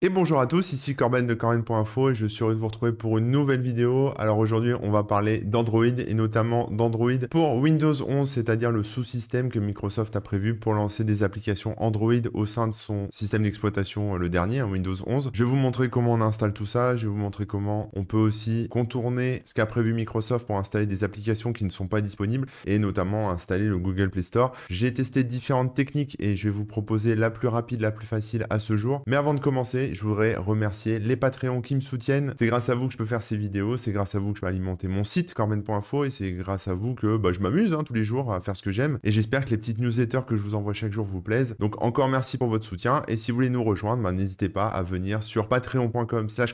Et bonjour à tous, ici Corben de Corben.info et je suis heureux de vous retrouver pour une nouvelle vidéo. Alors aujourd'hui, on va parler d'Android et notamment d'Android pour Windows 11, c'est-à-dire le sous-système que Microsoft a prévu pour lancer des applications Android au sein de son système d'exploitation euh, le dernier, hein, Windows 11. Je vais vous montrer comment on installe tout ça, je vais vous montrer comment on peut aussi contourner ce qu'a prévu Microsoft pour installer des applications qui ne sont pas disponibles et notamment installer le Google Play Store. J'ai testé différentes techniques et je vais vous proposer la plus rapide, la plus facile à ce jour. Mais avant de commencer, je voudrais remercier les Patreons qui me soutiennent. C'est grâce à vous que je peux faire ces vidéos, c'est grâce à vous que je peux alimenter mon site corben.info et c'est grâce à vous que bah, je m'amuse hein, tous les jours à faire ce que j'aime. Et j'espère que les petites newsletters que je vous envoie chaque jour vous plaisent. Donc encore merci pour votre soutien et si vous voulez nous rejoindre, bah, n'hésitez pas à venir sur patreon.com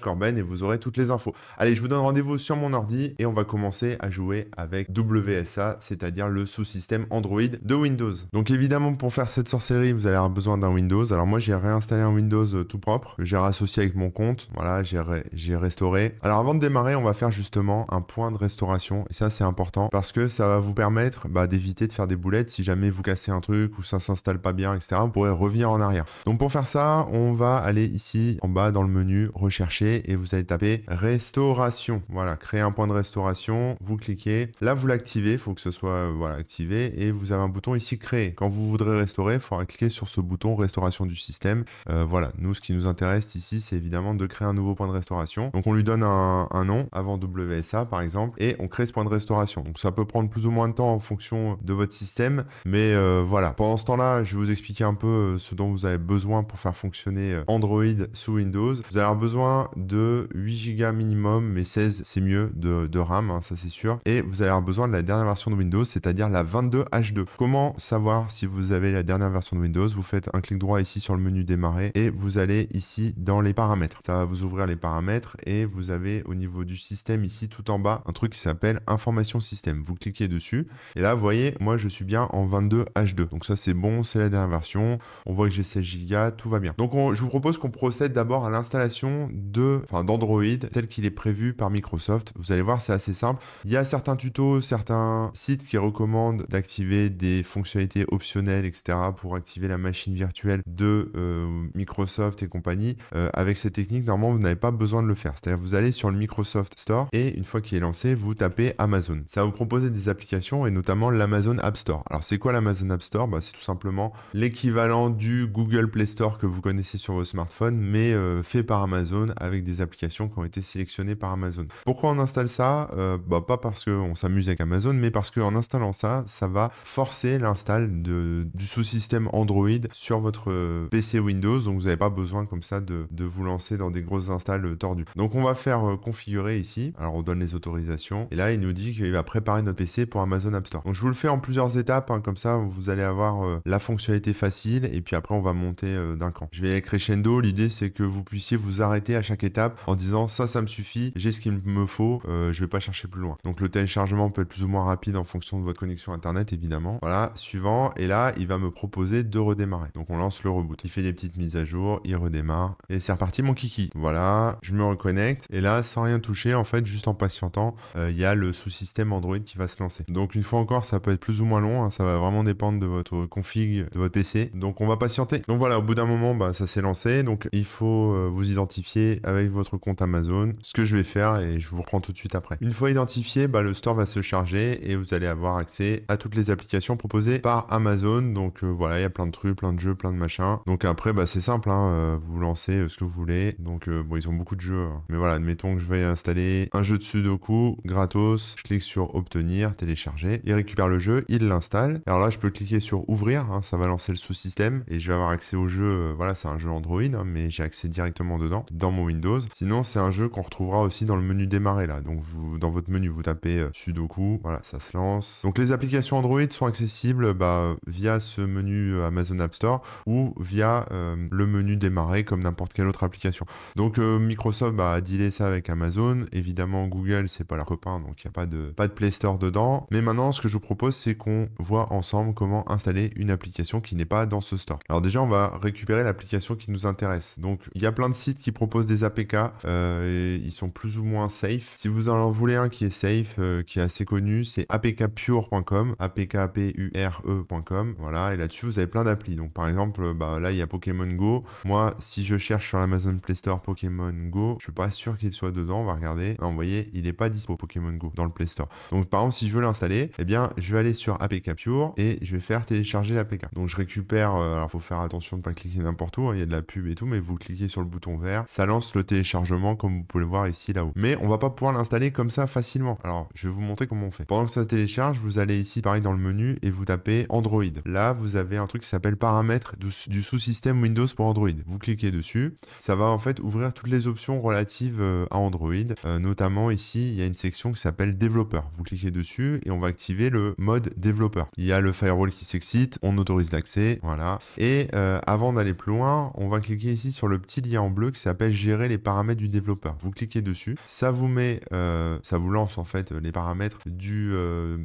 corben et vous aurez toutes les infos. Allez, je vous donne rendez-vous sur mon ordi et on va commencer à jouer avec WSA, c'est-à-dire le sous-système Android de Windows. Donc évidemment, pour faire cette sorcellerie, vous allez avoir besoin d'un Windows. Alors moi, j'ai réinstallé un Windows euh, tout propre j'ai rassocié avec mon compte. Voilà, j'ai restauré. Alors avant de démarrer, on va faire justement un point de restauration. Et ça, c'est important parce que ça va vous permettre bah, d'éviter de faire des boulettes si jamais vous cassez un truc ou ça s'installe pas bien, etc. Vous pourrez revenir en arrière. Donc pour faire ça, on va aller ici en bas dans le menu rechercher et vous allez taper restauration. Voilà, créer un point de restauration. Vous cliquez. Là, vous l'activez. Il faut que ce soit activé et vous avez un bouton ici créer. Quand vous voudrez restaurer, il faudra cliquer sur ce bouton restauration du système. Euh, voilà, nous, ce qui nous intéresse ici, c'est évidemment de créer un nouveau point de restauration. Donc on lui donne un, nom avant WSA par exemple et on crée ce point de restauration. Donc ça peut prendre plus ou moins de temps en fonction de votre système, mais euh, voilà. Pendant ce temps-là, je vais vous expliquer un peu euh, ce dont vous avez besoin pour faire fonctionner euh, Android sous Windows. Vous allez avoir besoin de 8 Go minimum, mais 16 c'est mieux de, RAM, hein, ça c'est sûr. Et vous allez avoir besoin de la dernière version de Windows, c'est-à-dire la 22H2. Comment savoir si vous avez la dernière version de Windows Vous faites un clic droit ici sur le menu démarrer et vous allez ici dans les paramètres. Ça va vous ouvrir les paramètres et vous avez au niveau du système ici tout en bas un truc qui s'appelle information système. Vous cliquez dessus et là vous voyez moi je suis bien en 22H2. Donc ça c'est bon, c'est la dernière version. On voit que j'ai 16 Go, tout va bien. Donc je vous propose qu'on procède d'abord à l'installation de enfin d'Android tel qu'il est prévu par Microsoft. Vous allez voir c'est assez simple. Il y a certains tutos, certains sites qui recommandent d'activer des fonctionnalités optionnelles etc pour activer la machine virtuelle de euh, Microsoft et compagnie. Euh, avec cette technique, normalement, vous n'avez pas besoin de le faire. C'est-à-dire, vous allez sur le Microsoft Store et une fois qu'il est lancé, vous tapez Amazon. Ça va vous proposer des applications et notamment l'Amazon App Store. Alors, c'est quoi l'Amazon App Store bah, C'est tout simplement l'équivalent du Google Play Store que vous connaissez sur vos smartphones, mais euh, fait par Amazon avec des applications qui ont été sélectionnées par Amazon. Pourquoi on installe ça euh, bah, Pas parce qu'on s'amuse avec Amazon, mais parce qu'en installant ça, ça va forcer l'install du sous-système Android sur votre PC Windows. Donc, vous n'avez pas besoin comme ça de, vous lancer dans des grosses installs euh, tordues. Donc on va faire euh, configurer ici. Alors on donne les autorisations. Et là, il nous dit qu'il va préparer notre PC pour Amazon App Store. Donc je vous le fais en plusieurs étapes. Hein, comme ça, vous allez avoir euh, la fonctionnalité facile. Et puis après, on va monter d'un camp. Je vais crescendo. L'idée, c'est que vous puissiez vous arrêter à chaque étape en disant ça, ça me suffit. J'ai ce qu'il me faut. je vais pas chercher plus loin. Donc le téléchargement peut être plus ou moins rapide en fonction de votre connexion Internet, évidemment. Voilà, suivant. Et là, il va me proposer de redémarrer. Donc on lance le reboot. Il fait des petites mises à jour. Il redémarre. Et c'est reparti mon kiki. Voilà, je me reconnecte. Et là, sans rien toucher, en fait, juste en patientant, euh, il y a le sous-système Android qui va se lancer. Donc une fois encore, ça peut être plus ou moins long. Hein. ça va vraiment dépendre de votre config, de votre PC. Donc on va patienter. Donc voilà, au bout d'un moment, bah, ça s'est lancé. Donc il faut euh, vous identifier avec votre compte Amazon. Ce que je vais faire et je vous reprends tout de suite après. Une fois identifié, bah, le store va se charger et vous allez avoir accès à toutes les applications proposées par Amazon. Donc euh, voilà, il y a plein de trucs, plein de jeux, plein de machins. Donc après, bah, c'est simple. Hein, vous lancez euh, ce que vous voulez. Donc euh, bon, ils ont beaucoup de jeux. Hein. Mais voilà, admettons que je vais installer un jeu de Sudoku gratos. Je clique sur obtenir, télécharger. Il récupère le jeu, il l'installe. Alors là, je peux cliquer sur ouvrir. Hein, ça va lancer le sous-système et je vais avoir accès au jeu. Euh, voilà, c'est un jeu Android, hein, mais j'ai accès directement dedans dans mon Windows. Sinon, c'est un jeu qu'on retrouvera aussi dans le menu démarrer là. Donc vous, dans votre menu, vous tapez Sudoku. Voilà, ça se lance. Donc les applications Android sont accessibles bah, via ce menu Amazon App Store ou via le menu démarrer comme n'importe quelle autre application. Donc euh, Microsoft bah, a dealé ça avec Amazon. Évidemment, Google, c'est pas leur copain, donc il n'y a pas de, pas de Play Store dedans. Mais maintenant, ce que je vous propose, c'est qu'on voit ensemble comment installer une application qui n'est pas dans ce store. Alors déjà, on va récupérer l'application qui nous intéresse. Donc il y a plein de sites qui proposent des APK euh, et ils sont plus ou moins safe. Si vous en voulez un qui est safe, euh, qui est assez connu, c'est apkpure.com, apkpure.com. Voilà, et là-dessus, vous avez plein d'applis. Donc par exemple, bah, là, il y a Pokémon Go. Moi, si je je cherche sur l'Amazon Play Store Pokémon Go, je suis pas sûr qu'il soit dedans. On va regarder. Non, vous voyez, il n'est pas dispo Pokémon Go dans le Play Store. Donc par exemple, si je veux l'installer, et eh bien, je vais aller sur APK Pure et je vais faire télécharger l'APK. Donc je récupère. Euh, alors faut faire attention de pas cliquer n'importe où. Hein, il y a de la pub et tout, mais vous cliquez sur le bouton vert, ça lance le téléchargement comme vous pouvez le voir ici là-haut. Mais on va pas pouvoir l'installer comme ça facilement. Alors je vais vous montrer comment on fait. Pendant que ça télécharge, vous allez ici pareil dans le menu et vous tapez Android. Là, vous avez un truc qui s'appelle paramètres du sous-système Windows pour Android. Vous cliquez dessus dessus. Ça va en fait ouvrir toutes les options relatives euh, à Android. Euh, notamment ici, il y a une section qui s'appelle développeur. Vous cliquez dessus et on va activer le mode développeur. Il y a le firewall qui s'excite, on autorise l'accès, voilà. Et euh, avant d'aller plus loin, on va cliquer ici sur le petit lien en bleu qui s'appelle gérer les paramètres du développeur. Vous cliquez dessus, ça vous met, ça vous lance en fait les paramètres du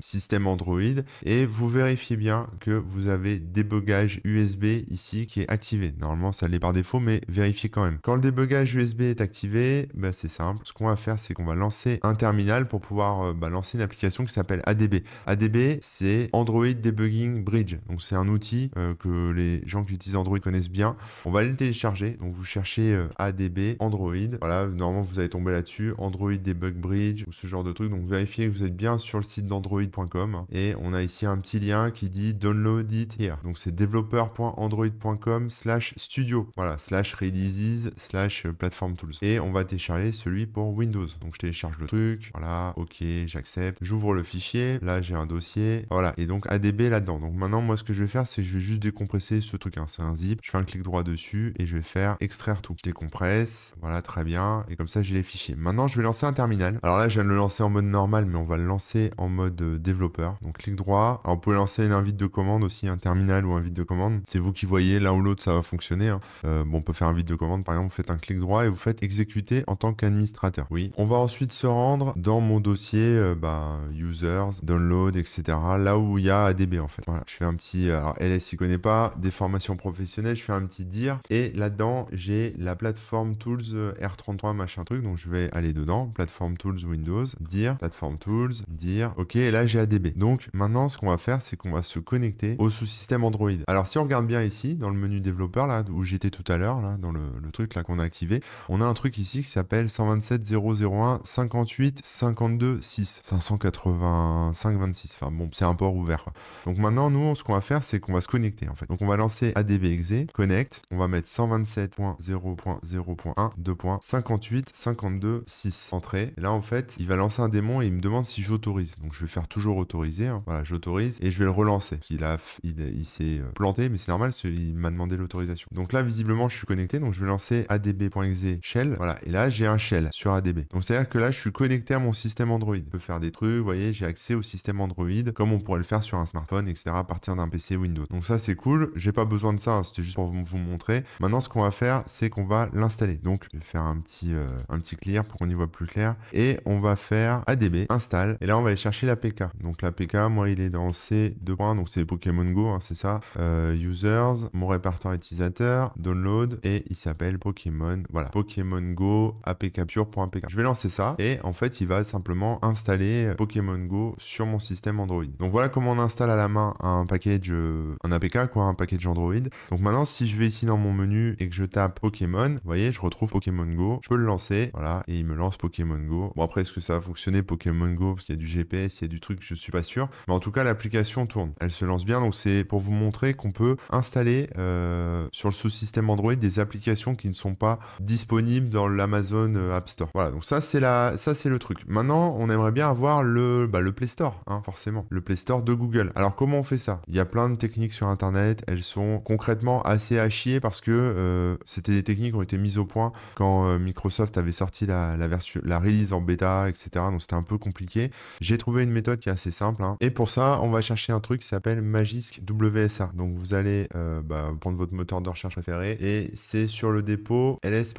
système Android et vous vérifiez bien que vous avez débogage USB ici qui est activé. Normalement, ça l'est par défaut, mais vérifier quand même. Quand le débugage USB est activé, bah, c'est simple. Ce qu'on va faire, c'est qu'on va lancer un terminal pour pouvoir euh, bah, lancer une application qui s'appelle ADB. ADB, c'est Android Debugging Bridge. Donc c'est un outil euh, que les gens qui utilisent Android connaissent bien. On va aller le télécharger. Donc vous cherchez euh, ADB Android. Voilà, normalement vous allez tomber là-dessus. Android Debug Bridge ou ce genre de truc. Donc vérifiez que vous êtes bien sur le site d'android.com. Et on a ici un petit lien qui dit download it here. Donc c'est developerandroidcom slash studio. Voilà, slash releases slash platform tools. Et on va télécharger celui pour Windows. Donc je télécharge le truc, voilà, ok, j'accepte. J'ouvre le fichier, là j'ai un dossier, voilà. Et donc ADB là-dedans. Donc maintenant, moi ce que je vais faire, c'est je vais juste décompresser ce truc. Hein. C'est un zip, je fais un clic droit dessus et je vais faire extraire tout. Je décompresse, voilà, très bien. Et comme ça, j'ai les fichiers. Maintenant, je vais lancer un terminal. Alors là, je viens de le lancer en mode normal, mais on va le lancer en mode euh, développeur. Donc clic droit. Alors vous pouvez lancer une invite de commande aussi, un terminal ou un invite de commande. C'est vous qui voyez, l'un ou l'autre, ça va fonctionner. Hein. Euh, bon, on peut faire un vide de commande, par exemple, vous faites un clic droit et vous faites exécuter en tant qu'administrateur. Oui. On va ensuite se rendre dans mon dossier euh, bah, users, download, etc. Là où il y a ADB en fait. Voilà. Je fais un petit euh, alors LS, il connaît pas, des formations professionnelles, je fais un petit dire et là-dedans j'ai la plateforme tools euh, R33 machin truc. Donc je vais aller dedans, plateforme tools Windows, dire plateforme tools, dire ok. Et là j'ai ADB. Donc maintenant ce qu'on va faire, c'est qu'on va se connecter au sous-système Android. Alors si on regarde bien ici dans le menu développeur là où j'étais tout à l'heure là dans le, truc là qu'on a activé. On a un truc ici qui s'appelle 127.0.0.1 58.52.6 58 52 6 585 Enfin bon, c'est un port ouvert. Donc maintenant, nous, ce qu'on va faire, c'est qu'on va se connecter en fait. Donc on va lancer adbxe. connect, on va mettre 127.0.0.1 2.58 52 6 entrée. là en fait, il va lancer un démon et il me demande si j'autorise. Donc je vais faire toujours autoriser. Hein. Voilà, j'autorise et je vais le relancer. Il a, il s'est planté, mais c'est normal, il m'a demandé l'autorisation. Donc là, visiblement, je suis connecté donc je vais lancer adb.exe shell. Voilà. Et là, j'ai un shell sur ADB. Donc c'est-à-dire que là, je suis connecté à mon système Android. Je peux faire des trucs, vous voyez, j'ai accès au système Android comme on pourrait le faire sur un smartphone, etc. à partir d'un PC Windows. Donc ça, c'est cool. J'ai pas besoin de ça. Hein, c'était juste pour vous, montrer. Maintenant, ce qu'on va faire, c'est qu'on va l'installer. Donc je vais faire un petit, euh, un petit clear pour qu'on y voit plus clair. Et on va faire ADB install. Et là, on va aller chercher l'APK. Donc l'APK, moi, il est dans C2. Donc c'est Pokémon Go, hein, c'est ça. Euh, users, mon répertoire utilisateur, download il s'appelle Pokémon, voilà, Pokémon Go APK Capture.apk. Je vais lancer ça et en fait, il va simplement installer Pokémon Go sur mon système Android. Donc voilà comment on installe à la main un package, euh, un APK quoi, un package Android. Donc maintenant, si je vais ici dans mon menu et que je tape Pokémon, vous voyez, je retrouve Pokémon Go. Je peux le lancer, voilà, et il me lance Pokémon Go. Bon après, est-ce que ça va fonctionner Pokémon Go parce qu'il y a du GPS, il y a du truc, je suis pas sûr. Mais en tout cas, l'application tourne, elle se lance bien. Donc c'est pour vous montrer qu'on peut installer euh, sur le sous-système Android des applications qui ne sont pas disponibles dans l'Amazon euh, App Store. Voilà, donc ça c'est la, ça c'est le truc. Maintenant, on aimerait bien avoir le, bah, le Play Store, hein, forcément, le Play Store de Google. Alors comment on fait ça Il y a plein de techniques sur Internet, elles sont concrètement assez à chier parce que euh, c'était des techniques qui ont été mises au point quand euh, Microsoft avait sorti la, version, la release en bêta, etc. Donc c'était un peu compliqué. J'ai trouvé une méthode qui est assez simple. Hein. Et pour ça, on va chercher un truc qui s'appelle Magisk WSA. Donc vous allez bah, prendre votre moteur de recherche préféré et c'est sur le dépôt LS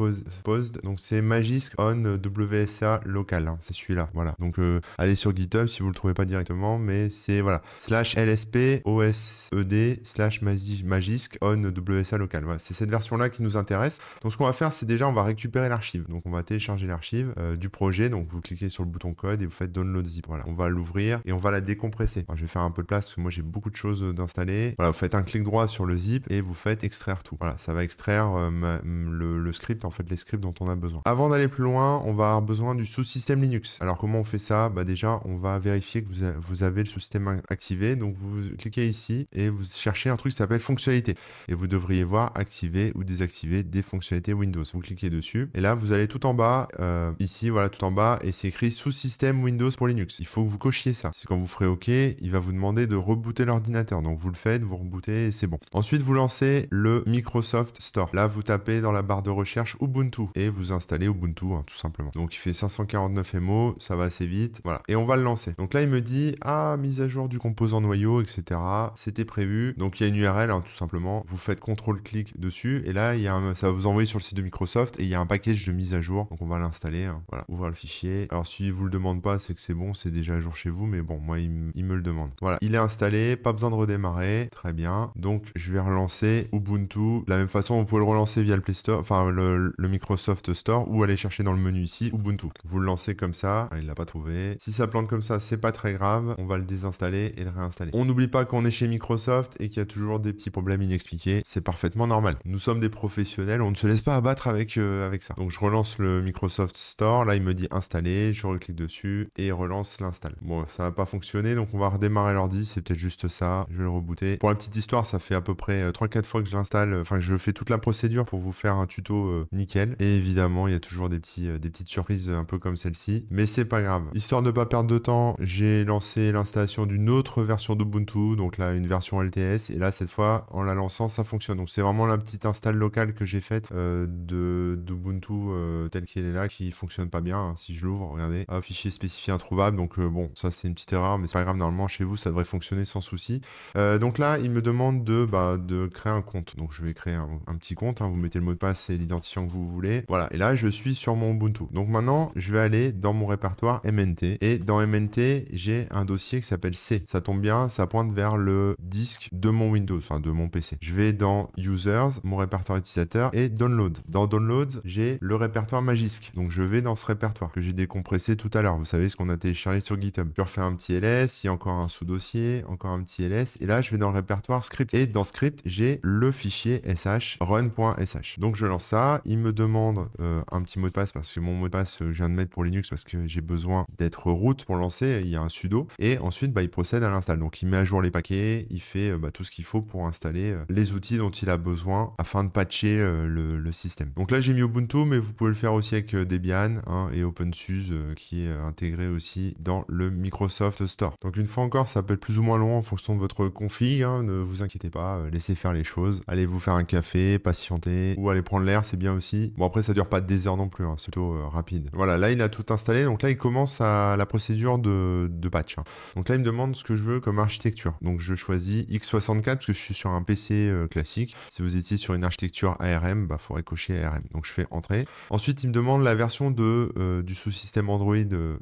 Donc c'est Magisk on WSA local. Hein. c'est celui-là. Voilà. Donc euh, allez sur GitHub si vous le trouvez pas directement, mais c'est voilà. Slash LSP OSED slash Magisk on WSA local. Voilà. C'est cette version-là qui nous intéresse. Donc ce qu'on va faire, c'est déjà on va récupérer l'archive. Donc on va télécharger l'archive euh, du projet. Donc vous cliquez sur le bouton code et vous faites download zip. Voilà. On va l'ouvrir et on va la décompresser. je vais faire un peu de place parce que moi j'ai beaucoup de choses euh, d'installer. Voilà, vous faites un clic droit sur le zip et vous faites extraire tout. Voilà, ça va extraire euh, le, script, en fait, les scripts dont on a besoin. Avant d'aller plus loin, on va avoir besoin du sous-système Linux. Alors, comment on fait ça bah, Déjà, on va vérifier que vous, avez le sous-système activé. Donc, vous cliquez ici et vous cherchez un truc qui s'appelle fonctionnalité. Et vous devriez voir activer ou désactiver des fonctionnalités Windows. Vous cliquez dessus et là, vous allez tout en bas, euh, ici, voilà, tout en bas, et c'est écrit sous-système Windows pour Linux. Il faut que vous cochiez ça. C'est quand vous ferez OK, il va vous demander de rebooter l'ordinateur. Donc, vous le faites, vous rebootez et c'est bon. Ensuite, vous lancez le Microsoft Store. Là, vous tapez dans la barre de recherche Ubuntu et vous installez Ubuntu hein, tout simplement. Donc il fait 549 MO, ça va assez vite, voilà. Et on va le lancer. Donc là il me dit ah mise à jour du composant noyau, etc. C'était prévu. Donc il y a une URL hein, tout simplement. Vous faites contrôle clic dessus et là il y a ça va vous envoyer sur le site de Microsoft et il y a un package de mise à jour. Donc on va l'installer. Hein, voilà, ouvrir le fichier. Alors si vous le demande pas, c'est que c'est bon, c'est déjà à jour chez vous, mais bon moi il, me le demande. Voilà, il est installé, pas besoin de redémarrer, très bien. Donc je vais relancer Ubuntu. De la même façon, on peut le relancer via le Play Store, enfin le, Microsoft Store, ou aller chercher dans le menu ici Ubuntu. Vous le lancez comme ça, ah, il l'a pas trouvé. Si ça plante comme ça, c'est pas très grave. On va le désinstaller et le réinstaller. On n'oublie pas qu'on est chez Microsoft et qu'il y a toujours des petits problèmes inexpliqués. C'est parfaitement normal. Nous sommes des professionnels, on ne se laisse pas abattre avec, euh, avec ça. Donc je relance le Microsoft Store, là il me dit installer, je reclique dessus et relance l'install. Bon, ça va pas fonctionné, donc on va redémarrer l'ordi, c'est peut-être juste ça. Je vais le rebooter. Pour la petite histoire, ça fait à peu près 3-4 euh, fois que je l'installe, enfin que je fais toute la procédure dur pour vous faire un tuto euh, nickel. Et évidemment, il y a toujours des, petits, euh, des petites surprises euh, un peu comme celle-ci. Mais c'est pas grave. Histoire de ne pas perdre de temps, j'ai lancé l'installation d'une autre version d'Ubuntu. Donc là, une version LTS. Et là, cette fois, en la lançant, ça fonctionne. Donc c'est vraiment la petite install locale que j'ai faite de d'Ubuntu tel telle qu'elle est là qui fonctionne pas bien. Hein. Si je l'ouvre, regardez. un fichier spécifié introuvable. Donc bon, ça c'est une petite erreur, mais c'est pas grave. Normalement, chez vous, ça devrait fonctionner sans souci. donc là, il me demande de, bah, de créer un compte. Donc je vais créer un petit compte vous mettez le mot de passe et l'identifiant que vous voulez. Voilà, et là je suis sur mon Ubuntu. Donc maintenant, je vais aller dans mon répertoire MNT. Et dans MNT, j'ai un dossier qui s'appelle C. Ça tombe bien, ça pointe vers le disque de mon Windows, enfin de mon PC. Je vais dans Users, mon répertoire utilisateur, et Download. Dans Download, j'ai le répertoire Magisk. Donc je vais dans ce répertoire que j'ai décompressé tout à l'heure. Vous savez ce qu'on a téléchargé sur GitHub. Je refais un petit LS, il y a encore un sous-dossier, encore un petit LS. Et là, je vais dans le répertoire script. Et dans script, j'ai le fichier sh run. .sh. Donc je lance ça, il me demande euh, un petit mot de passe parce que mon mot de passe euh, je viens de mettre pour Linux parce que j'ai besoin d'être root pour lancer, il y a un sudo et ensuite bah, il procède à l'install. Donc il met à jour les paquets, il fait euh, bah, tout ce qu'il faut pour installer les outils dont il a besoin afin de patcher le, système. Donc là j'ai mis Ubuntu mais vous pouvez le faire aussi avec Debian hein, et OpenSUSE qui est intégré aussi dans le Microsoft Store. Donc une fois encore ça peut être plus ou moins long en fonction de votre config, hein. ne vous inquiétez pas, laissez faire les choses, allez vous faire un café, patient ou aller prendre l'air, c'est bien aussi. Bon, après, ça dure pas des heures non plus, hein, c'est plutôt euh, rapide. Voilà, là, il a tout installé. Donc là, il commence à la procédure de, patch. Hein. Donc là, il me demande ce que je veux comme architecture. Donc je choisis x64 parce que je suis sur un PC euh, classique. Si vous étiez sur une architecture ARM, bah, faudrait cocher ARM. Donc je fais entrer. Ensuite, il me demande la version de, euh, du sous-système Android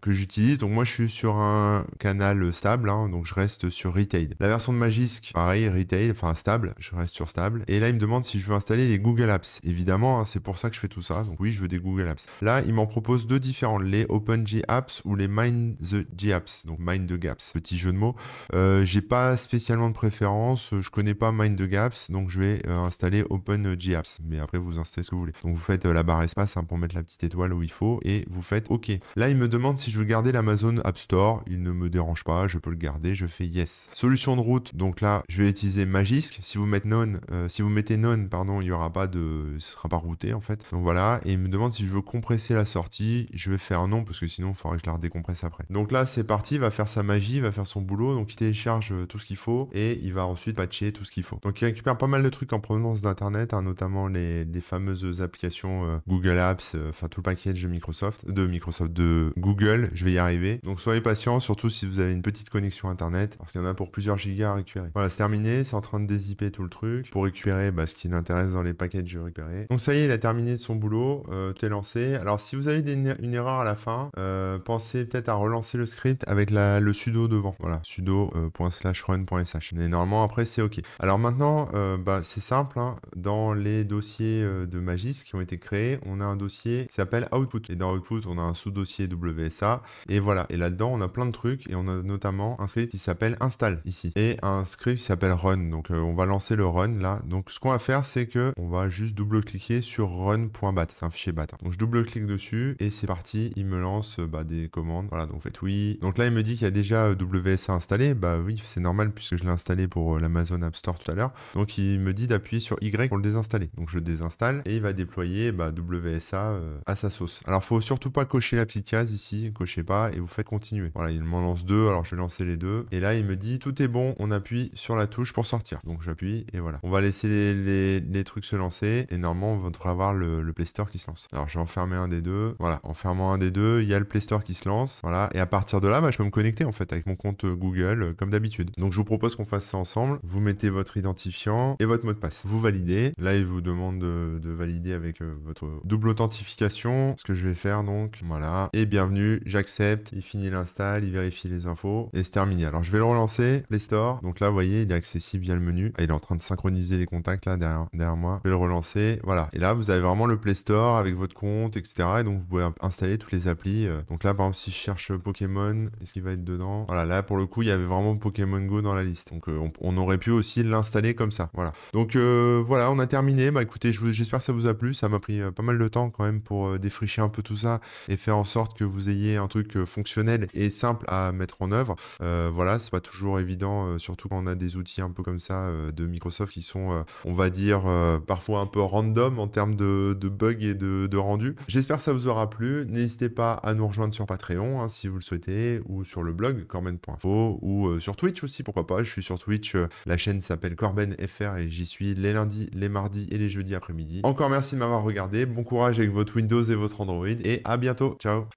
que j'utilise. Donc moi, je suis sur un canal stable, hein. donc je reste sur Retail. La version de Magisk, pareil, Retail, enfin stable, je reste sur stable. Et là, il me demande si je veux installer les Google Apps. Évidemment, hein, c'est pour ça que je fais tout ça. Donc oui, je veux des Google Apps. Là, il m'en propose deux différents, les Open Apps ou les Mind the G Apps, donc Mind the Gaps. Petit jeu de mots. Euh, j'ai pas spécialement de préférence. Euh, je connais pas Mind the Gaps, donc je vais euh, installer Open Apps. Mais après, vous installez ce que vous voulez. Donc vous faites la barre espace hein, pour mettre la petite étoile où il faut et vous faites OK. Là, il me demande si je veux garder l'Amazon App Store. Il ne me dérange pas, je peux le garder. Je fais yes. Solution de route. Donc là, je vais utiliser Magisk. Si vous mettez non, si vous mettez non, pardon, il y aura pas de, sera pas routé en fait. Donc voilà, et il me demande si je veux compresser la sortie. Je vais faire non parce que sinon il faudrait que je la décompresse après. Donc là c'est parti, il va faire sa magie, va faire son boulot. Donc il télécharge euh, tout ce qu'il faut et il va ensuite patcher tout ce qu'il faut. Donc il récupère pas mal de trucs en provenance d'internet, hein, notamment les, fameuses applications euh, Google Apps, euh, enfin tout le package de Microsoft, de Microsoft, de Google. Je vais y arriver. Donc soyez patient, surtout si vous avez une petite connexion internet, parce qu'il y en a pour plusieurs gigas à récupérer. Voilà, c'est terminé. C'est en train de dézipper tout le truc pour récupérer bah, ce qui l'intéresse dans les package récupérés. Donc ça y est, il a terminé son boulot, euh, tout est lancé. Alors si vous avez une erreur à la fin, euh, pensez peut-être à relancer le script avec la, le sudo devant. Voilà, sudo. Euh, run.sh. Mais normalement après c'est ok. Alors maintenant, bah, c'est simple, hein. dans les dossiers de Magis qui ont été créés, on a un dossier qui s'appelle Output. Et dans Output, on a un sous-dossier WSA. Et voilà, et là-dedans, on a plein de trucs et on a notamment un script qui s'appelle install ici. Et un script qui s'appelle run. Donc on va lancer le run là. Donc ce qu'on va faire, c'est que on on va juste double-cliquer sur run.bat. C'est un fichier bat. Hein. Donc je double-clique dessus et c'est parti. Il me lance euh, bah, des commandes. Voilà, donc faites oui. Donc là, il me dit qu'il y a déjà euh, WSA installé. Bah oui, c'est normal puisque je l'ai installé pour euh, l'Amazon App Store tout à l'heure. Donc il me dit d'appuyer sur Y pour le désinstaller. Donc je le désinstalle et il va déployer bah, WSA à sa sauce. Alors faut surtout pas cocher la petite case ici, cochez pas et vous faites continuer. Voilà, il m'en lance deux, alors je vais lancer les deux. Et là, il me dit tout est bon, on appuie sur la touche pour sortir. Donc j'appuie et voilà. On va laisser les, les trucs se lancer et normalement on devrait avoir le, Play Store qui se lance. Alors j'ai enfermé un des deux. Voilà, en fermant un des deux, il y a le Play Store qui se lance. Voilà, et à partir de là, bah, je peux me connecter en fait avec mon compte Google euh, comme d'habitude. Donc je vous propose qu'on fasse ça ensemble. Vous mettez votre identifiant et votre mot de passe. Vous validez. Là, il vous demande de, valider avec euh, votre double authentification. Ce que je vais faire donc, voilà. Et bienvenue, j'accepte. Il finit l'install, il vérifie les infos et c'est terminé. Alors je vais le relancer, Play Store. Donc là, vous voyez, il est accessible via le menu. Ah, il est en train de synchroniser les contacts là derrière, derrière moi le relancer. Voilà. Et là, vous avez vraiment le Play Store avec votre compte, etc. Et donc, vous pouvez installer toutes les applis. Euh. Donc là, par exemple, si je cherche Pokémon, est-ce qu'il va être dedans Voilà, là, pour le coup, il y avait vraiment Pokémon Go dans la liste. Donc, euh, on, aurait pu aussi l'installer comme ça. Voilà. Donc, euh, voilà, on a terminé. Bah, écoutez, j'espère que ça vous a plu. Ça m'a pris pas mal de temps quand même pour défricher un peu tout ça et faire en sorte que vous ayez un truc fonctionnel et simple à mettre en œuvre. voilà, c'est pas toujours évident, surtout quand on a des outils un peu comme ça de Microsoft qui sont, on va dire, par parfois un peu random en termes de, bugs et de, rendu. J'espère que ça vous aura plu. N'hésitez pas à nous rejoindre sur Patreon hein, si vous le souhaitez, ou sur le blog corben.info, ou euh, sur Twitch aussi, pourquoi pas. Je suis sur Twitch, euh, la chaîne s'appelle CorbenFR et j'y suis les lundis, les mardis et les jeudis après-midi. Encore merci de m'avoir regardé, bon courage avec votre Windows et votre Android, et à bientôt, ciao